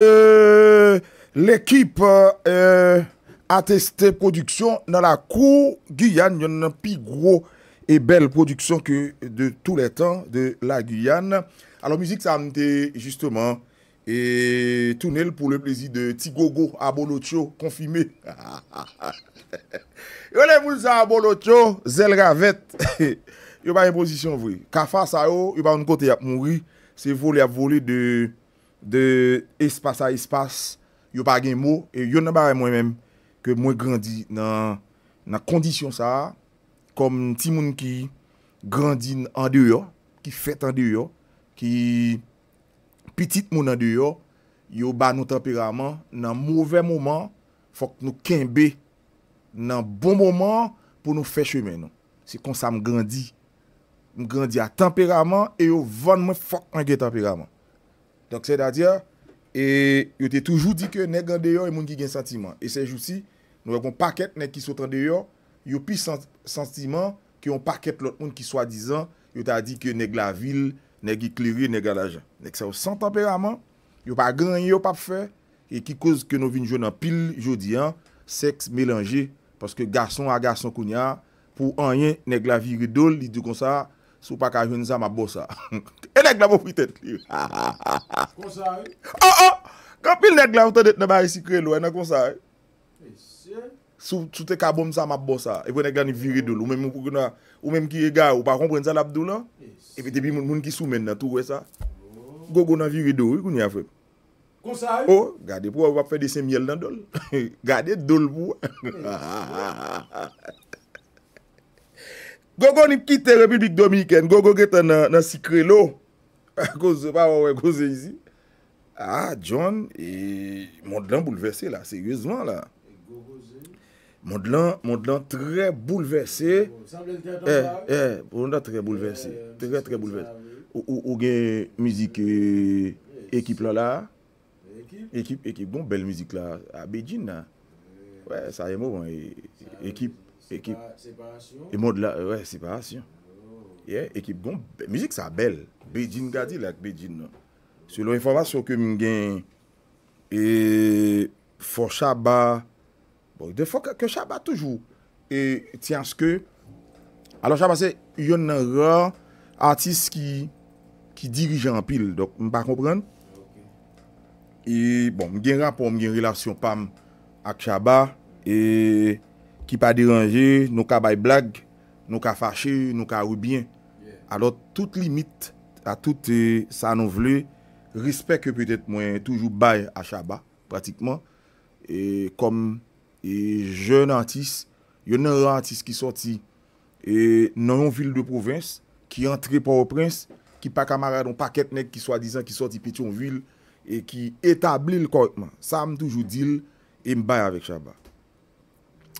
E, L'ekip e, a testé produksyon nan la kou Guyane, yon nan pi gro e bel produksyon ke de tou le tan de la Guyane. Alon mizik sa amte justement e tunel pou le plezi de ti gogo a bono tcho konfime. Yon le mouz a bono tcho, zel gavet, yon ba yon posisyon vwe. Kafa sa yo, yon ba yon kote ap mouri, se voli ap voli de... De espasa espas Yo pa gen mou E yon nan bare mwen men Ke mwen grandi nan kondisyon sa Kom ti moun ki Grandi an deyo Ki fet an deyo Ki petit moun an deyo Yo ba nou temperaman Nan mouve mouman Fok nou kenbe Nan bon mouman pou nou feche men Se kon sa mwen grandi Mwen grandi a temperaman E yo van mwen fok an gen temperaman Donk se da diya, yo te toujou di ke neg an deyo yon moun ki gen sentimen. E se jou si, nou wakon paket neg ki sotan deyo, yo pi sentimen ki yon paket lout moun ki swa dizan, yo ta di ke neg la vil, neg i klerye, neg al ajan. Nek se yo sent temperaman, yo pa granye yo pa pfe, e ki kouz ke nou vin jounan pil jodi an, seks melange, paske gason a gason kounya, pou anyen neg la vil yon dol, li di kon sa a, Sou pa ka yon zama bosa. E neg la mou fitet li. Konsay? Oh eh? oh! Ah, Kapil ah! neg la ou te dete nan bari sikre lou. E na konsay? E si. Eh, eh? Sou te ka bom zama bosa. E pou neg la ni viri do. Ou men moun pou kona. Ou men moun ki rega ou pa kompren sa lap do la. E pe te bi moun moun ki soumen nan touwe sa. Oh. Go go nan viri do. Kou nye a fe. Konsay? Oh! Gade pou wap fe de sem yel nan do. Gade dol pou wap. Ha ha ha ha! Gogo nip kite Republik Dominiken. Gogo getan nan sikrelo. Gose, pa wè, gose yisi. Ah, John, e, mondlan bouleverse la, seryèzman la. Mondlan, mondlan, tre bouleverse. E, eh, e, eh, mondlan tre bouleverse. Tre, tre bouleverse. Ou gen mizik e, ekip la la. Ekip, ekip, bon bel mizik la. A Beijing la. E, sa yè mou, ekip. Separasyon? E mod la, wè, separasyon. Ekip gon, mizik sa bel. Bejine gadi lak, bejine. Non. Se lo informasyon ke m gen, e, fò Shaba, bon, de fò ke Shaba toujou, e, tiyans ke, alò Shaba se, yon nan rò, atis ki dirijan pil, dok m pa kompren. E, bon, m gen rap pou m gen relasyon pam ak Shaba, e... ki pa diranje, nou ka bay blag, nou ka fache, nou ka oubyen. Alors, tout limit a tout euh, sa nou vle, respect ke pwetet mwen, toujou bay a Chabat, pratikman, e kom e jen antis, yon nan antis ki soti nan yon vil de provins, ki antre pa ou prins, ki pa kamaradon, pa ketnek, ki swadizan ki soti petyon vil, e ki etabli l koritman. Sa m toujou dil, e m bay avèk Chabat.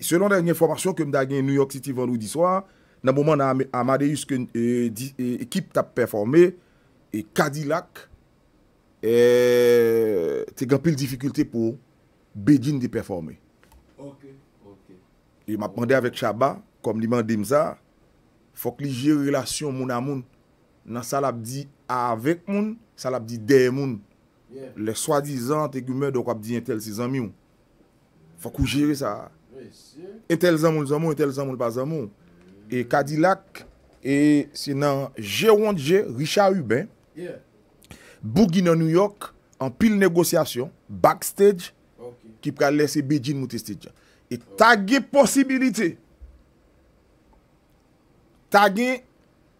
Selon den yon informasyon ke m da gen New York City vanlou euh, di swa, euh, euh, nan mouman nan amade yus ke ekip tap performe, e kadilak, e te gampil difikulte pou bedjin di performe. E m apande avèk Chaba, kom li mande m za, fok li jere relasyon moun a moun, nan sal ap di avèk moun, sal ap di dey moun. Le swadi zan te gume dok ap di entel se zanmi moun. Fok ou jere sa... E tel zanmou l zanmou, e tel zanmou l pa zanmou E Kadilak E sinan G1G Richard Ubin Boogie nan New York An pil negosyasyon, backstage Kip ka lese Beijing mouti stage E tagye posibilite Tagye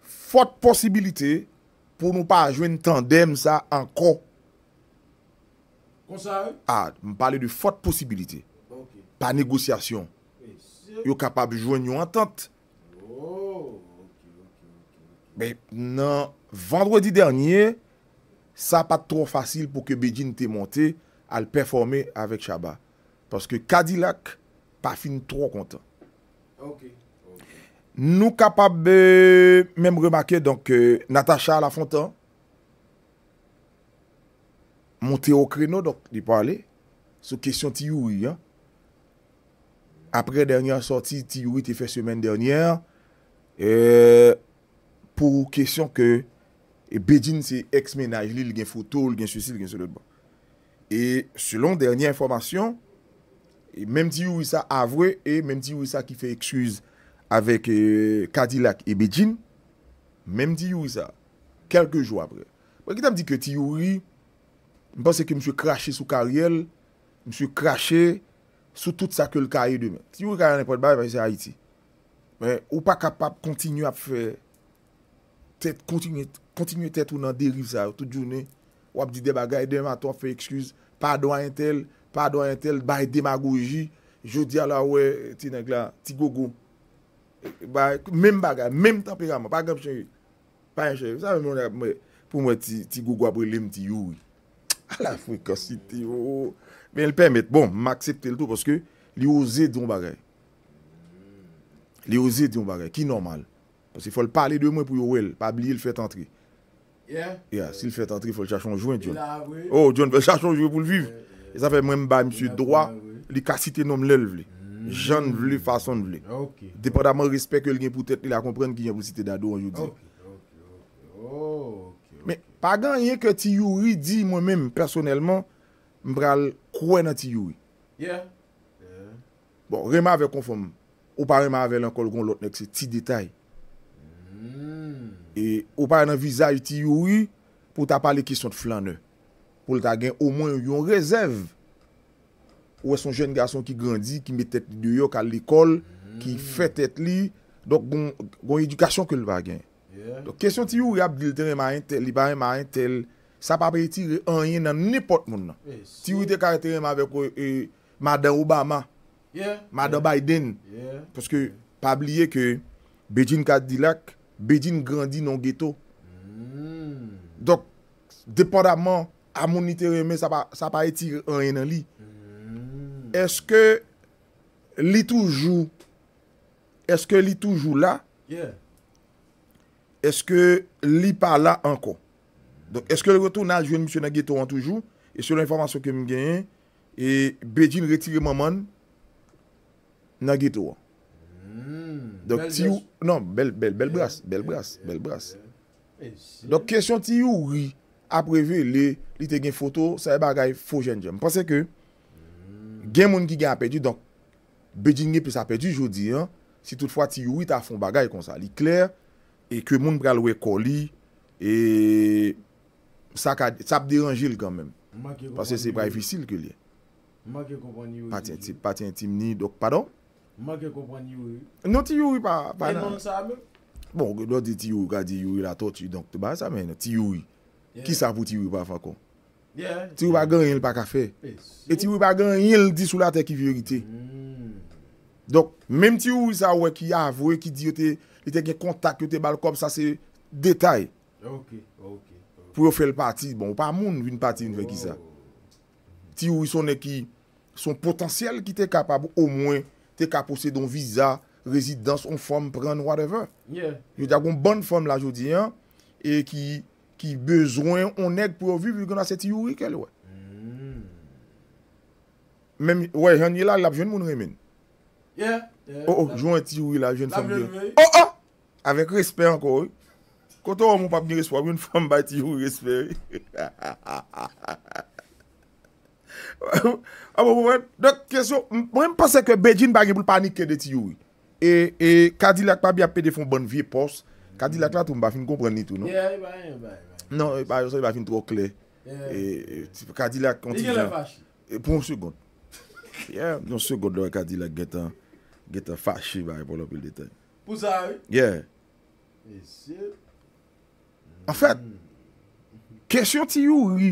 Fote posibilite Pou mou pa a jwen tandem sa anko Mou pale de fote posibilite pa negosyasyon. Yo kapab jwen yon entente. Ben non, nan, vendredi dernyen, sa pa tro fasil pou ke bejine te monte al performe avek Chaba. Paske Kadilak pa fin tro kontan. Nou kapab menm remake, euh, Natacha la fontan, monte okreno, sou kesyon ti yow yon, apre dernyan soti, ti yuwi te fe semen dernyan, e, pou kesyon ke e, bejine se ex-menaj li, li gen foto, li gen sosil, li gen sosil. Bon. E selon dernyan informasyon, e, mem ti yuwi sa avwe, e mem ti yuwi sa ki fe eksyuz avek Kadilak e bejine, mem ti yuwi sa, kelke jou apre. Mwen kita mdi ke ti yuwi, mwen pense ke mswe krashe sou karyel, mswe krashe Soutout sa ke l ka yi dwen. Ti yon yon ka yon e pot, ba yon pa yon se a iti. Men, ou pa kapap kontinu ap fe, kontinu tet ou nan deriv sa yo, tout jounen, wap di de bagay, den maton fe eksküz, padwa yon tel, padwa yon tel, bay demagoji, jodi ala we, ti neglan, ti gogo, bay, men bagay, men tempirama, bagan pwenche, panche, sa yon mwen, pou mwen ti gogo apwe lem ti yon yon. A la fwikasite yo. Men l'permette. Bon, m'aksepte l'tou porske li oze di yon bagay. Li oze di yon bagay. Ki normal. Porske fol pale de mwen pou yo wel. Pa blie l'fete antre. Yeah? Yeah, si l'fete antre, fol chachon jwen, John. Oh, John, fol chachon jwen pou l'viv. E sa fe mwen mba, msye droit, li kassite nom lèl vle. Mm. Jan vle, fason vle. Ok. Depan da man respect ke l gen pou tèt li la komprenne ki gen pou site dadou anjou di. Ok, ok, ok. Oh, Men, pa gan yon ke ti youri di mwen mèm personelman, mbra l kwen nan ti youri. Yeah. Bon, reman ve konfom. Ou pa reman ve lankol goun lotne kse ti detay. Mm. E ou pa nan vizay ti youri pou ta pale kisyon t flan nou. Pou l ta gen o mwen yon rezèv. Ou e son jen gason ki grandi, ki metet li deyok al l ekol, ki mm. fetet li. Donk bon edukasyon ke l bagen. Yeah. Kèsyon ti wè wè ap dil terè mayen tel, li bayen mayen tel, sa pa pe etire an yè nan nè pot moun nan. Ti wè de kar terè mayen vek wè e, Mada Obama, Mada Biden, pòske pa bliye ke bejine kat di lak, bejine grandi nan ghetto. Dok, deponabman, amouni terè mayen sa pa etire an yè nan li. Hmm. Eske li toujou, eske li toujou la? eske li pa la anko? Donk, eske le roto nan joun msye nan geto wan toujou? E selon informasyon kem gen, e bejine rektiveman nan geto wan. Hmm, donk, ti ou... Non, bel, bel, bel bras. Bel bras, bel bras. Eh, donk, kesyon ti ou ri apreve li te gen foto sa e bagay fo jen jem? Pense ke, gen moun ki gen apedu, donk, bejine gen pe sa apedu joudi, si toutfwa ti ou ri ta fon bagay kon sa. Li kler, E ke moun pralwe koli, e sa ap deranjil kanmen. Pase se pra evisil ke li. Ma ke kompanyi ou? Patyen timni, dok padon? Ma ke kompanyi ou? Non ti yuwi pa e nan. Non, bon, lò di ti yuwi, ki sa pou ti yuwi pa fankon. Ti yuwi pa gen yel pa kafe. Eh, e ti yuwi pa gen yel di sou la tekivyo yi te. Hmm. Dok, menm ti yuwi sa wè ki avwè, ki diyo te, E teke kontak yo te bal kom sa se detay. Pou yo fe l pati, bon, pa moun vi n pati yon vekisa. Oh. Ti yoi son e ki, son potansyel ki te kapab, ou mwen te kapose don viza, rezidans, on form pren, whatever. Yo di akon bon form la jodi, e ki bezwen, on neg pou yo vivi, pou yon ase ti yoi kele. Mwen yon yela, la pjen moun remen. Yeah, yeah. Oh, oh, joun eti yuwi la jen fèmbyè. La jen fèmbyè. Oh, oh, avek respè anko wè. Koto wè moun pap nye respè wè, yon fèmbyè eti yuwi respè wè. Abo mwen, dok, kèsyon, mwen mpase ke Beijing bagè pou panike deti yuwi. E, e, Kadilak pa bi apède fon bonn vye pos. Kadilak la tou mba fin kompren ni tou, non? Yeah, yon ba yon ba yon ba. Non, yon ba yon sa yon ba fin tro kle. Yeah. E, Kadilak konti jen. Dijen la fache. Poun sègon. Yeah Get a fachib ay pou lopil dete. Pou zay? Yeah. E si? En fèt, kèsyon ti yu yi,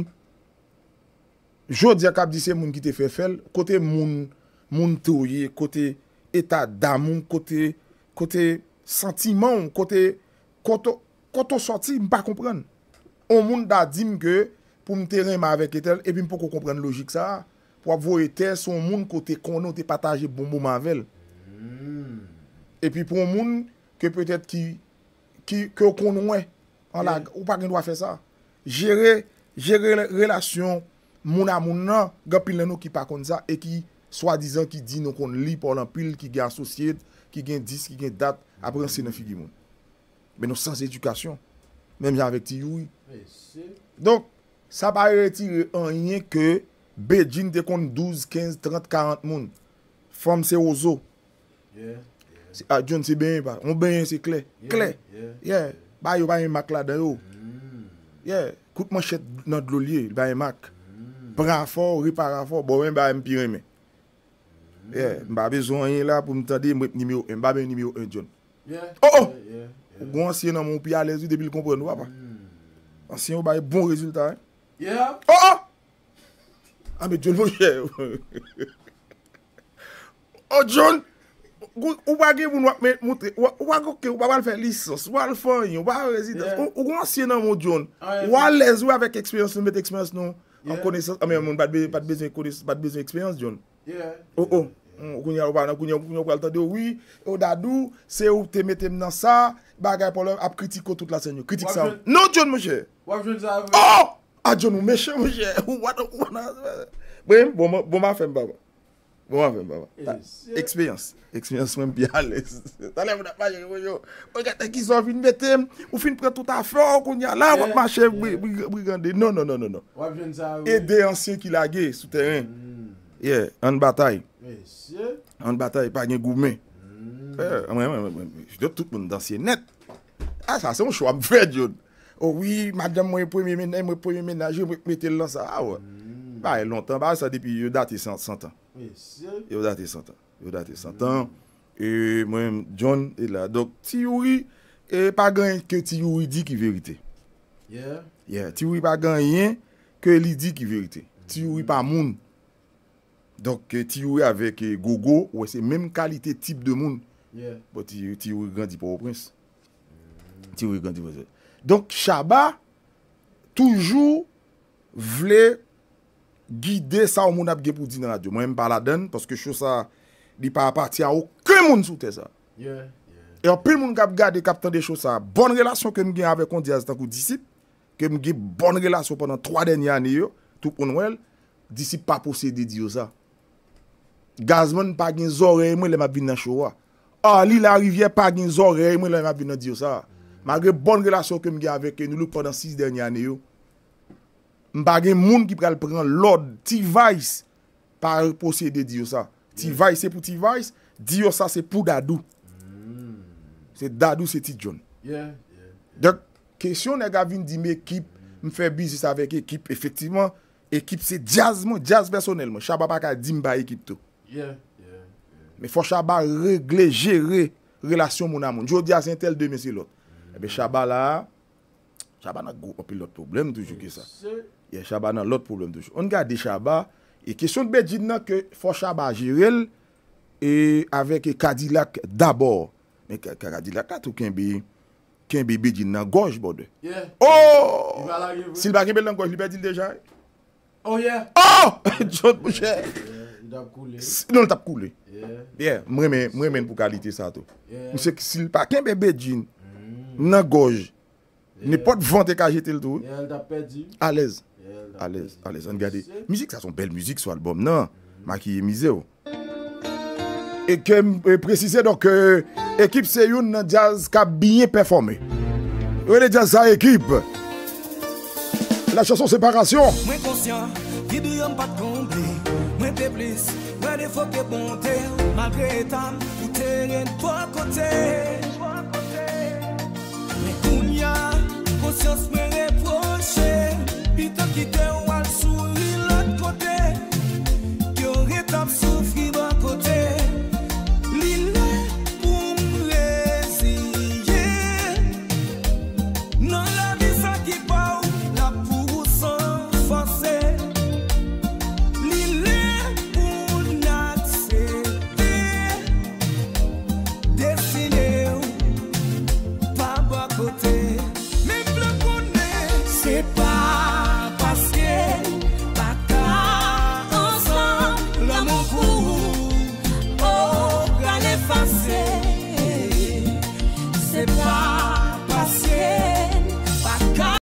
jò di akab disè moun ki te fe fel, kote moun, moun te ouye, kote etat damoun, kote, kote sentiman, kote, koto, koto soti, m pa kompren. On moun da dim ke, pou m te rem avèk etel, epi m pou ko kompren logik sa, pou ap vo etel, son moun kote kono, te pataje bombo mavel. E pi pou moun, ke peut-et ki ki kon wè ou pa gen do a fè sa. Jere, jere relasyon moun a moun nan, gen pil nan nou ki pa kon za, e ki soi-dizan ki di nou kon li pou lan pil, ki gen asosyed, ki gen dis, ki gen dat, apren se nan figi moun. Men nou sans edukasyon. Mem jan vek ti yuwi. Donk, sa ba re ti an yen ke Beijing de kon 12, 15, 30, 40 moun. Fom se ozo. Yeah. A ah, John se ben yon pa. On ben yon se kle. Kle. Ye. Ba yon ba yon mak la dero. Mm. Ye. Kout man chet nan drou liye. Ba yon mak. Pranfor, riparanfor. Bo yon ba yon pi reme. Mm. Ye. Mba bezon yon la pou mta di mwep nimeyo en. Mba be yon nimeyo en John. Ye. Oh oh. Ou gwa ansyen nan moun pi alez yon debil kompren wap pa. Mm. Ansyen ou ba yon bon rezultat en. Ye. Oh oh. A ah, be John moun chet. Oh John. Oh John. Ou wage ou nou wak moutre, wak ouke, wak wan fè lisos, wak wan fè yon, wak wan resides, ou wansye nan mou, John, wak ah, lèz ou avek eksperyans nou, met eksperyans nou, an koneysans, amè yon moun, pat bezèm eksperyans, John. Yeah. Oh, oh. Mm, ou, ou, ou, kounyan wak wantan de ou, ou dadou, se ou, te metem nan sa, bagay pou lèv ap kritik kontout la sènyou, kritik sa. No, John, mèche. Wap joun sa, mèche? Oh! Ah, John, mèche, mèche, wak wan as mèche. Bwèm, bon mèfèm, Mwa ven, baba. Ekspeyans. Ekspeyans wèm bi alè. Tale mwen apajen, wè yo. Ou gata ki zon vin vetèm, ou fin pren touta fòk, ou nye alè, wè mwa chèv brigande. Non, non, non, non, non. Wè ven zan, wè. Ede ansye ki lage, souterren. Ye, an batay. Mwen esye. An batay, pa gen goumen. Mwen esye. Jde tout mwen dansye net. A, sa se mwen chwa mwen ved, yon. Ou wè, madame mwen pou men menajè, mwen metè lò, sa a wè. Ba, Yo dati 100 an. Yo dati 100 an. E mwen John e la. Ti yoi pa ganyen ke ti yoi di ki verite. Yeah. Ti yoi pa ganyen ke li di ki verite. Ti yoi pa moun. Dok ti yoi avek gogo. Ou ese menm kalite tip de moun. Yeah. Bo ti yoi ganyi pa woprense. Ti yoi ganyi pa woprense. Dok Shaba. Toujou. Vle. Gide sa ou moun apge pou din radyo. Mwen m pala den, paske chosa li pa apati a ouke moun sou te sa. E oupe moun kap gade kap tan de chosa, bon relasyon ke m gen avek kondi azitankou disip, ke m gen bon relasyon ponan 3 denye aneyo, tou konwel, disip pa posede diyo sa. Gazman pa gen zorey mwen lè m ap vin nan chowa. Ali la rivye pa gen zorey mwen lè m ap vin nan diyo sa. Magre bon relasyon ke m gen avek, ke m gen nou lup ponan 6 denye aneyo, M bagen moun ki pral pran lod, ti vayz, par posyede diyo sa. Ti vayz se pou ti vayz, diyo sa se pou dadou. Mm. Se dadou se tit joun. Dok, kesyon e gavin di me ekip, m fe bizis avek ekip, efektivman, ekip se jazz moun, jazz personel moun. Chaba pa ka dim ba ekip to. Me fwa Chaba regle, jere, relasyon moun amoun. Jou di a sen tel demen se lot. Mm. Ebe Chaba la, Chaba na go opil lot to. Blem tou joki sa. Yè, chaba nan lot pou londouj. On gade chaba, e kesyon bejid nan ke fò chaba jirel, e avèk e kadilak dabò. Mè kagadilak katou kenbe, kenbe bejid nan goj bode. Yeah. Oh! Yè, yè, yè. Silba genbe nan goj li bejid dejan? Oh yeah! Oh! Jot mouche! Yè, yè, yè. Yè, yè. Yè, yè. Yè, yè. Yè, yè. Yè, yè. Yè, yè. Yè, yè. Yè, yè. Yè, mremen pou kalite sa to. M Allez, allez, on regarde. musique, ça sont belles musiques sur l'album, non Maquillé misé. Oh. Et que préciser donc que euh, équipe c'est une jazz qui a bien performé. Oui, les jazz ça, équipe. La chanson Séparation. Moins conscient, peut pas tombé. Moins de plus, moins il faux que bonté. Malgré ta, ou t'es rien de toi côté. Mais a conscience me reproche. Pita que deu